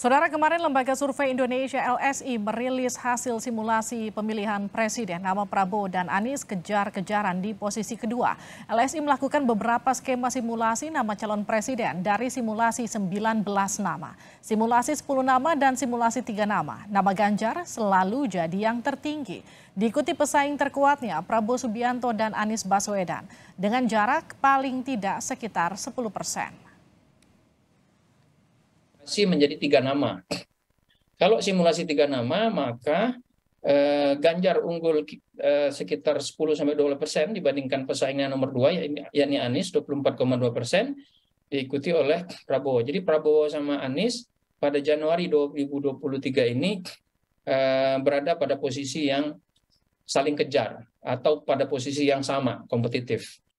Saudara kemarin Lembaga Survei Indonesia LSI merilis hasil simulasi pemilihan presiden nama Prabowo dan Anies kejar-kejaran di posisi kedua. LSI melakukan beberapa skema simulasi nama calon presiden dari simulasi 19 nama, simulasi 10 nama dan simulasi 3 nama. Nama Ganjar selalu jadi yang tertinggi. Diikuti pesaing terkuatnya Prabowo Subianto dan Anies Baswedan dengan jarak paling tidak sekitar 10 persen simulasi menjadi tiga nama. Kalau simulasi tiga nama, maka eh, Ganjar unggul eh, sekitar 10-12 persen dibandingkan pesaingnya nomor dua, ya, yakni Anies 24,2 persen, diikuti oleh Prabowo. Jadi Prabowo sama Anies pada Januari 2023 ini eh, berada pada posisi yang saling kejar atau pada posisi yang sama, kompetitif.